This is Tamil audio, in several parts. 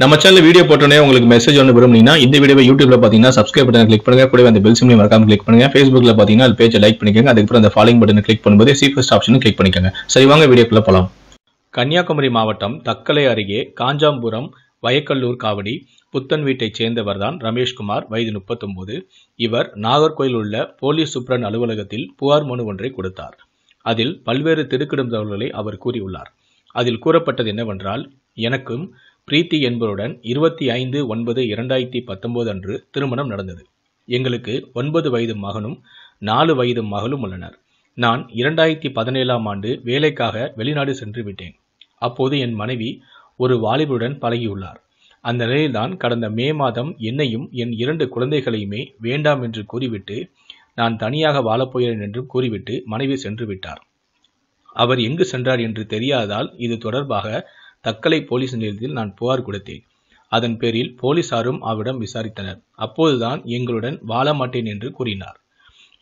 நம்ம சேனல் வீடியோ போட்டோன்னே உங்களுக்கு மெசேஜ் ஒன்று விரும்புனீங்கன்னா இந்த வீடியோ யூடியூப்ல பார்த்தீங்கன்னா சப்ஸ்கிரைப் பட்டன் கிளிக் பண்ணுங்க கூட அந்த பெல் சிம்லையும் மறக்காம கிளிக் பண்ணுங்க ஃபேஸ்புக்ல பார்த்தீங்கன்னா அது பேஜை லைக் பண்ணிக்கோங்க அதுக்கப்புறம் அந்த ஃபாலோயிங் பட்டன் கிளிக் பண்ணும்போது சீஃபஸ்ட் ஆப்ஷனும் கிளிக் பண்ணிக்கோங்க சரி வாங்க வீடியோக்குள்ள போகலாம் கன்னியாகுமரி மாவட்டம் தக்கலை அருகே காஞ்சாம்புரம் வயக்கல்லூர் காவடி புத்தன் வீட்டைச் தான் ரமேஷ்குமார் வயது முப்பத்தொன்பது இவர் நாகர்கோயில் உள்ள போலீஸ் சூப்பரன் அலுவலகத்தில் புகார் மனு ஒன்றை கொடுத்தார் அதில் பல்வேறு திருக்கிடும் தகவல்களை அவர் கூறியுள்ளார் அதில் கூறப்பட்டது என்னவென்றால் எனக்கும் பிரீத்தி என்பவருடன் இருபத்தி ஐந்து ஒன்பது இரண்டாயிரத்தி பத்தொன்பது அன்று திருமணம் நடந்தது எங்களுக்கு ஒன்பது வயது மகனும் நாலு வயது மகளும் உள்ளனர் நான் இரண்டாயிரத்தி பதினேழாம் ஆண்டு வேலைக்காக வெளிநாடு சென்று விட்டேன் அப்போது என் மனைவி ஒரு வாலிபருடன் பழகியுள்ளார் அந்த நிலையில்தான் கடந்த மே மாதம் என்னையும் என் இரண்டு குழந்தைகளையுமே வேண்டாம் என்று கூறிவிட்டு நான் தனியாக வாழப்போகிறேன் என்றும் கூறிவிட்டு மனைவி சென்று விட்டார் அவர் எங்கு சென்றார் என்று தெரியாததால் இது தொடர்பாக தக்கலை போலீஸ் நிலையத்தில் நான் புகார் கொடுத்தேன் அதன் பேரில் போலீசாரும் அவரிடம் விசாரித்தனர் அப்போதுதான் எங்களுடன் வாழ மாட்டேன் என்று கூறினார்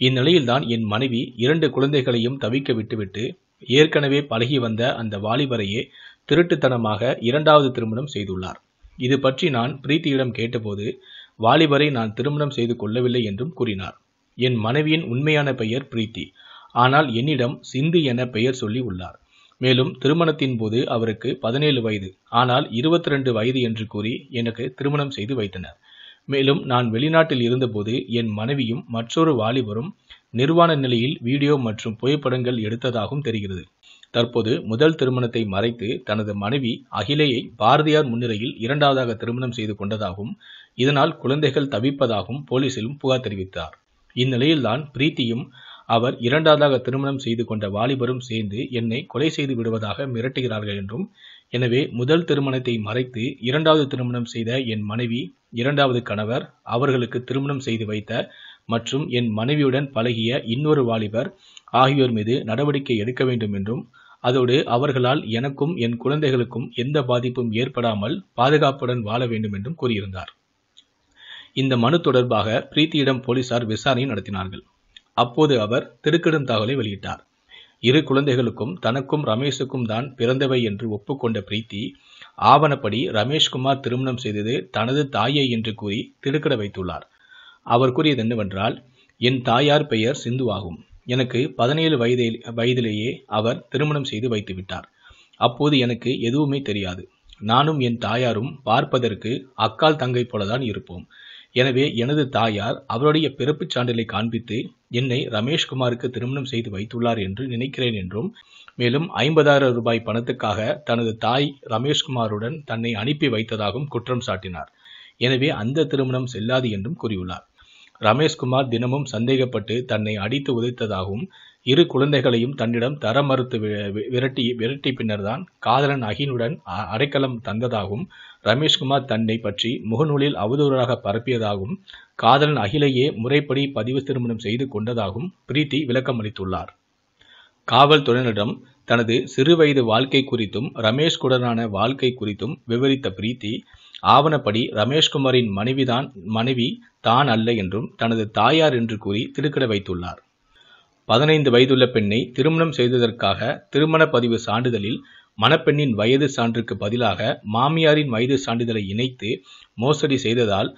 இந்நிலையில்தான் என் மனைவி இரண்டு குழந்தைகளையும் தவிக்க விட்டுவிட்டு ஏற்கனவே பழகி வந்த அந்த வாலிபரையே திருட்டுத்தனமாக இரண்டாவது திருமணம் செய்துள்ளார் இது பற்றி நான் பிரீத்தியிடம் கேட்டபோது வாலிபரை நான் திருமணம் செய்து கொள்ளவில்லை என்றும் கூறினார் என் மனைவியின் உண்மையான பெயர் பிரீத்தி ஆனால் என்னிடம் சிந்து என பெயர் சொல்லி உள்ளார் மேலும் திருமணத்தின் போது அவருக்கு பதினேழு வயது ஆனால் இருபத்தி ரெண்டு வயது என்று கூறி எனக்கு திருமணம் செய்து வைத்தனர் மேலும் நான் வெளிநாட்டில் இருந்தபோது என் மனைவியும் மற்றொரு வாலிபரும் நிர்வாண நிலையில் வீடியோ மற்றும் புகைப்படங்கள் எடுத்ததாகவும் தெரிகிறது தற்போது முதல் திருமணத்தை மறைத்து தனது மனைவி அகிலேயை பாரதியார் முன்னிலையில் இரண்டாவதாக திருமணம் செய்து கொண்டதாகவும் இதனால் குழந்தைகள் தவிப்பதாகவும் போலீசிலும் புகார் தெரிவித்தார் இந்நிலையில்தான் பிரீத்தியும் அவர் இரண்டாவதாக திருமணம் செய்து கொண்ட வாலிபரும் சேர்ந்து என்னை கொலை செய்து விடுவதாக மிரட்டுகிறார்கள் என்றும் எனவே முதல் திருமணத்தை மறைத்து இரண்டாவது திருமணம் செய்த என் மனைவி இரண்டாவது கணவர் அவர்களுக்கு திருமணம் செய்து வைத்த மற்றும் என் மனைவியுடன் பழகிய இன்னொரு வாலிபர் ஆகியோர் மீது நடவடிக்கை எடுக்க வேண்டும் என்றும் அதோடு அவர்களால் எனக்கும் என் குழந்தைகளுக்கும் எந்த பாதிப்பும் ஏற்படாமல் பாதுகாப்புடன் வாழ வேண்டும் என்றும் கூறியிருந்தார் இந்த மனு தொடர்பாக பிரீத்தியிடம் போலீசார் விசாரணை நடத்தினார்கள் அப்போது அவர் திருக்கிடும் தகவலை வெளியிட்டார் இரு குழந்தைகளுக்கும் தனக்கும் ரமேஷுக்கும் தான் பிறந்தவை என்று ஒப்புக்கொண்ட பிரீத்தி ஆவணப்படி ரமேஷ்குமார் திருமணம் செய்தது தனது தாயை என்று கூறி திருக்கிட வைத்துள்ளார் அவர் கூறியது என்னவென்றால் என் தாயார் பெயர் சிந்து ஆகும் எனக்கு பதினேழு வயதில் வயதிலேயே அவர் திருமணம் செய்து வைத்துவிட்டார் அப்போது எனக்கு எதுவுமே தெரியாது நானும் என் தாயாரும் பார்ப்பதற்கு அக்கால் தங்கை போலதான் இருப்போம் எனவே எனது தாயார் அவருடைய பிறப்புச் சான்றிதழை காண்பித்து என்னை ரமேஷ்குமாருக்கு திருமணம் செய்து வைத்துள்ளார் என்று நினைக்கிறேன் என்றும் மேலும் ஐம்பதாயிரம் ரூபாய் பணத்துக்காக தனது தாய் ரமேஷ்குமாருடன் தன்னை அனுப்பி வைத்ததாகவும் குற்றம் சாட்டினார் எனவே அந்த திருமணம் செல்லாது என்றும் கூறியுள்ளார் ரமேஷ்குமார் தினமும் சந்தேகப்பட்டு தன்னை அடித்து உதைத்ததாகவும் இரு குழந்தைகளையும் தன்னிடம் தர மறுத்து விரட்டி விரட்டி பின்னர்தான் காதலன் அகினுடன் அடைக்கலம் தந்ததாகவும் ரமேஷ்குமார் தன்னை பற்றி முகநூலில் அவதூறாக பரப்பியதாகவும் காதலன் அகிலையே முறைப்படி பதிவு திருமணம் செய்து கொண்டதாகவும் பிரீத்தி விளக்கமளித்துள்ளார் காவல்துறையினரிடம் தனது சிறுவயது வாழ்க்கை குறித்தும் ரமேஷ்குடனான வாழ்க்கை குறித்தும் விவரித்த பிரீத்தி ஆவணப்படி ரமேஷ்குமாரின் மனைவிதான் மனைவி தான் அல்ல என்றும் தனது தாயார் என்று கூறி திருக்கிட வைத்துள்ளார் பதினைந்து வயதுள்ள பெண்ணை திருமணம் செய்ததற்காக திருமண பதிவு சான்றிதழில் மணப்பெண்ணின் வயது சான்றுக்கு பதிலாக மாமியாரின் வயது சான்றிதழை இணைத்து மோசடி செய்ததால்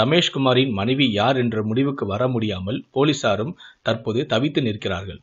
ரமேஷ்குமாரின் மனைவி யார் என்ற முடிவுக்கு வர முடியாமல் போலீசாரும் தற்போது தவித்து நிற்கிறார்கள்